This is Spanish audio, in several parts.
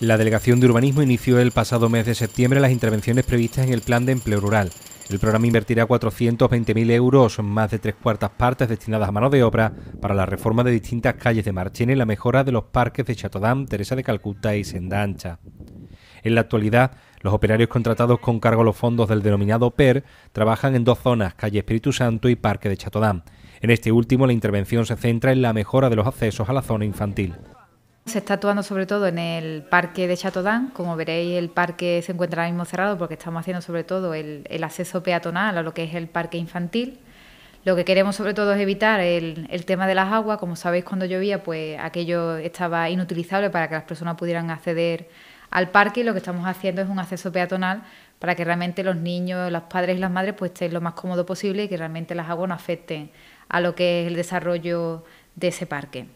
La Delegación de Urbanismo inició el pasado mes de septiembre las intervenciones previstas en el Plan de Empleo Rural. El programa invertirá 420.000 euros, más de tres cuartas partes destinadas a mano de obra, para la reforma de distintas calles de Marchena y la mejora de los parques de Chatodam, Teresa de Calcuta y Senda Ancha. En la actualidad, los operarios contratados con cargo a los fondos del denominado PER trabajan en dos zonas, calle Espíritu Santo y Parque de Chatodam. En este último, la intervención se centra en la mejora de los accesos a la zona infantil. Se está actuando sobre todo en el parque de Chatodán. Como veréis, el parque se encuentra ahora mismo cerrado porque estamos haciendo sobre todo el, acceso peatonal a lo que es el parque infantil. Lo que queremos sobre todo es evitar el, tema de las aguas. Como sabéis, cuando llovía, pues aquello estaba inutilizable para que las personas pudieran acceder al parque y lo que estamos haciendo es un acceso peatonal para que realmente los niños, los padres y las madres pues estén lo más cómodo posible y que realmente las aguas no afecten a lo que es el desarrollo de ese parque.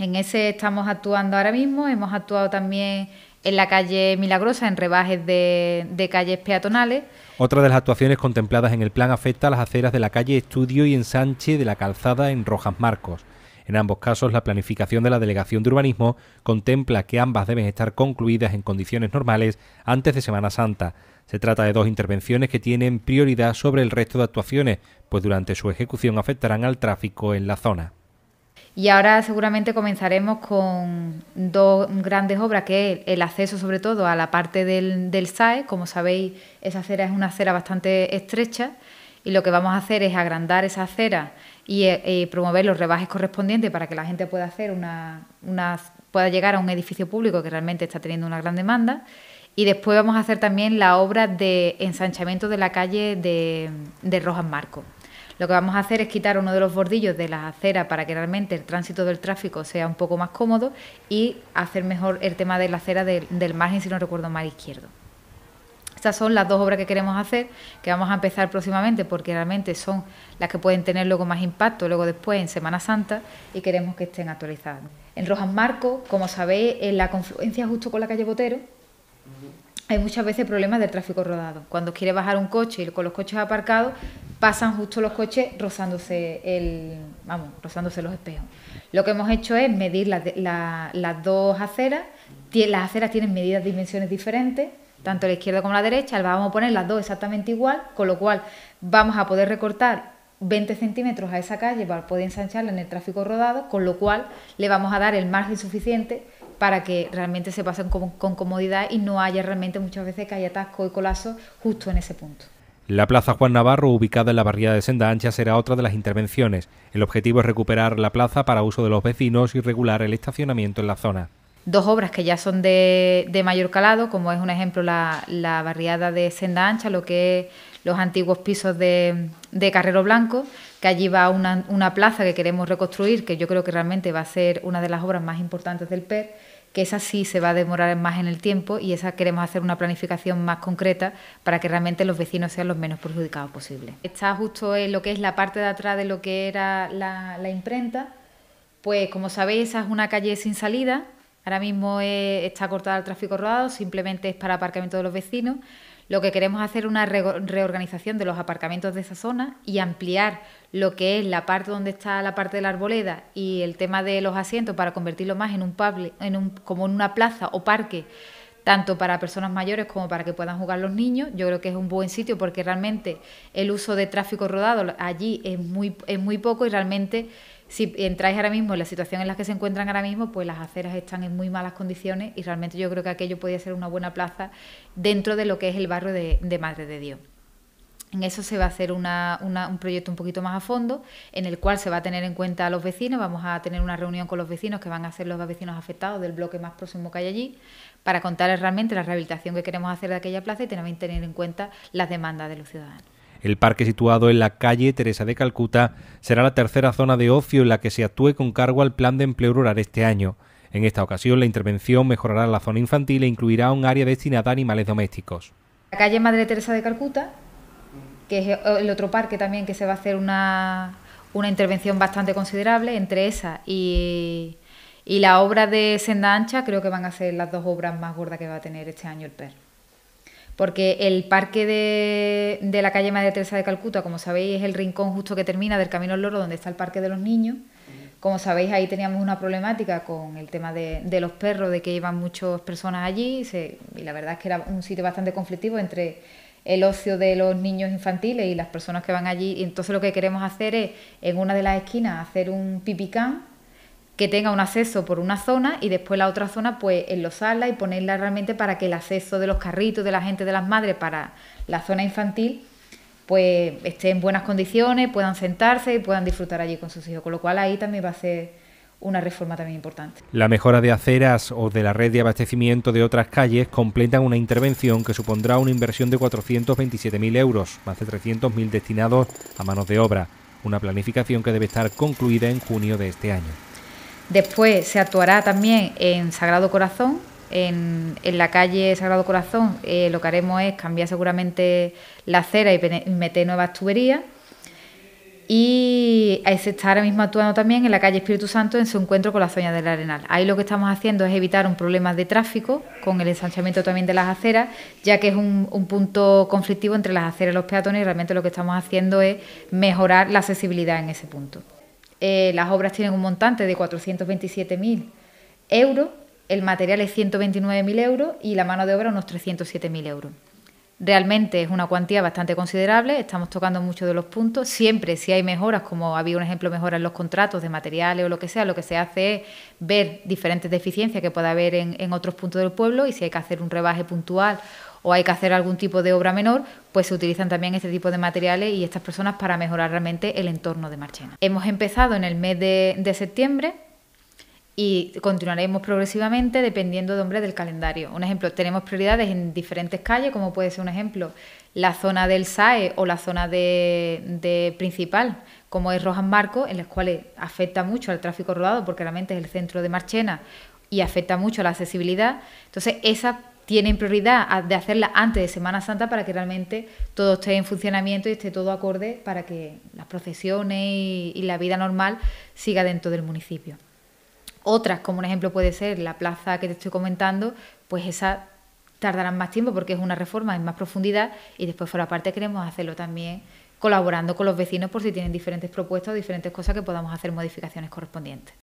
En ese estamos actuando ahora mismo, hemos actuado también en la calle Milagrosa, en rebajes de, de, calles peatonales. Otra de las actuaciones contempladas en el plan afecta a las aceras de la calle Estudio y ensanche de la calzada en Rojas Marcos. En ambos casos, la planificación de la Delegación de Urbanismo contempla que ambas deben estar concluidas en condiciones normales antes de Semana Santa. Se trata de dos intervenciones que tienen prioridad sobre el resto de actuaciones, pues durante su ejecución afectarán al tráfico en la zona. Y ahora seguramente comenzaremos con dos grandes obras, que es el acceso sobre todo a la parte del, del SAE. Como sabéis, esa acera es una acera bastante estrecha y lo que vamos a hacer es agrandar esa acera y eh, promover los rebajes correspondientes para que la gente pueda hacer una, pueda llegar a un edificio público que realmente está teniendo una gran demanda. Y después vamos a hacer también la obra de ensanchamiento de la calle de, de Rojas Marco. Lo que vamos a hacer es quitar uno de los bordillos de las aceras para que realmente el tránsito del tráfico sea un poco más cómodo y hacer mejor el tema de la acera del, del margen, si no recuerdo mal, izquierdo. Estas son las dos obras que queremos hacer, que vamos a empezar próximamente porque realmente son las que pueden tener luego más impacto, luego después en Semana Santa y queremos que estén actualizadas. En Rojas Marco, como sabéis, en la confluencia justo con la calle Botero, hay muchas veces problemas del tráfico rodado. Cuando quiere bajar un coche y con los coches aparcados, pasan justo los coches rozándose el, vamos, rozándose los espejos. Lo que hemos hecho es medir las dos aceras. Las aceras tienen medidas, dimensiones diferentes, tanto la izquierda como la derecha. Vamos a poner las dos exactamente igual, con lo cual vamos a poder recortar 20 centímetros a esa calle para poder ensancharla en el tráfico rodado, con lo cual le vamos a dar el margen suficiente para que realmente se pasen con, comodidad y no haya realmente muchas veces que haya atasco y colapso justo en ese punto. La Plaza Juan Navarro, ubicada en la barriada de Senda Ancha, será otra de las intervenciones. El objetivo es recuperar la plaza para uso de los vecinos y regular el estacionamiento en la zona. Dos obras que ya son de, mayor calado, como es un ejemplo la, barriada de Senda Ancha, lo que es los antiguos pisos de, de Carrero Blanco, que allí va una, plaza que queremos reconstruir, que yo creo que realmente va a ser una de las obras más importantes del PER, que esa sí se va a demorar más en el tiempo y esa queremos hacer una planificación más concreta para que realmente los vecinos sean los menos perjudicados posible. Está justo en lo que es la parte de atrás de lo que era la, imprenta, pues como sabéis esa es una calle sin salida, ahora mismo eh, está cortada al tráfico rodado, simplemente es para aparcamiento de los vecinos, lo que queremos hacer es una reorganización de los aparcamientos de esa zona y ampliar lo que es la parte donde está la parte de la arboleda y el tema de los asientos para convertirlo más en un, pable, en un como en una plaza o parque tanto para personas mayores como para que puedan jugar los niños. Yo creo que es un buen sitio porque realmente el uso de tráfico rodado allí es muy, es muy poco y realmente si entráis ahora mismo en la situación en la que se encuentran ahora mismo, pues las aceras están en muy malas condiciones y realmente yo creo que aquello podría ser una buena plaza dentro de lo que es el barrio de, Madre de Dios. En eso se va a hacer un proyecto un poquito más a fondo, en el cual se va a tener en cuenta a los vecinos. Vamos a tener una reunión con los vecinos que van a ser los vecinos afectados del bloque más próximo que hay allí, para contarles realmente la rehabilitación que queremos hacer de aquella plaza y también tener en cuenta las demandas de los ciudadanos. El parque situado en la calle Teresa de Calcuta será la tercera zona de ocio en la que se actúe con cargo al plan de empleo rural este año. En esta ocasión, la intervención mejorará la zona infantil e incluirá un área destinada a animales domésticos. La calle Madre Teresa de Calcuta, que es el otro parque también que se va a hacer una, intervención bastante considerable, entre esa y, y la obra de Senda Ancha, creo que van a ser las dos obras más gordas que va a tener este año el PER porque el parque de, la calle Madre Teresa de Calcuta, como sabéis, es el rincón justo que termina del Camino Loro, donde está el parque de los niños. Como sabéis, ahí teníamos una problemática con el tema de, los perros, de que iban muchas personas allí, y, y la verdad es que era un sitio bastante conflictivo entre el ocio de los niños infantiles y las personas que van allí. Y entonces lo que queremos hacer es, en una de las esquinas, hacer un pipicán, que tenga un acceso por una zona y después la otra zona pues enlosarla y ponerla realmente para que el acceso de los carritos, de la gente, de las madres para la zona infantil pues esté en buenas condiciones, puedan sentarse y puedan disfrutar allí con sus hijos, con lo cual ahí también va a ser una reforma también importante. La mejora de aceras o de la red de abastecimiento de otras calles completan una intervención que supondrá una inversión de 427.000 euros, más de 300.000 destinados a manos de obra, una planificación que debe estar concluida en junio de este año. Después se actuará también en Sagrado Corazón, en, la calle Sagrado Corazón eh, lo que haremos es cambiar seguramente la acera y meter nuevas tuberías. Y se está ahora mismo actuando también en la calle Espíritu Santo en su encuentro con la zona del Arenal. Ahí lo que estamos haciendo es evitar un problema de tráfico con el ensanchamiento también de las aceras, ya que es un, un punto conflictivo entre las aceras y los peatones y realmente lo que estamos haciendo es mejorar la accesibilidad en ese punto. Eh, las obras tienen un montante de 427.000 euros, el material es 129.000 euros y la mano de obra unos 307.000 euros. Realmente es una cuantía bastante considerable, estamos tocando muchos de los puntos. Siempre si hay mejoras, como había un ejemplo, mejoras en los contratos de materiales o lo que sea, lo que se hace es ver diferentes deficiencias que pueda haber en, en otros puntos del pueblo y si hay que hacer un rebaje puntual o hay que hacer algún tipo de obra menor, pues se utilizan también este tipo de materiales y estas personas para mejorar realmente el entorno de Marchena. Hemos empezado en el mes de, septiembre y continuaremos progresivamente dependiendo de, hombre, del calendario. Un ejemplo, tenemos prioridades en diferentes calles, como puede ser un ejemplo la zona del SAE o la zona de, principal, como es Rojas Marco, en las cuales afecta mucho al tráfico rodado porque realmente es el centro de Marchena y afecta mucho a la accesibilidad. Entonces, esa tienen prioridad de hacerla antes de Semana Santa para que realmente todo esté en funcionamiento y esté todo acorde para que las procesiones y, la vida normal siga dentro del municipio. Otras, como un ejemplo puede ser la plaza que te estoy comentando, pues esa tardarán más tiempo porque es una reforma en más profundidad y después por la parte queremos hacerlo también colaborando con los vecinos por si tienen diferentes propuestas o diferentes cosas que podamos hacer modificaciones correspondientes.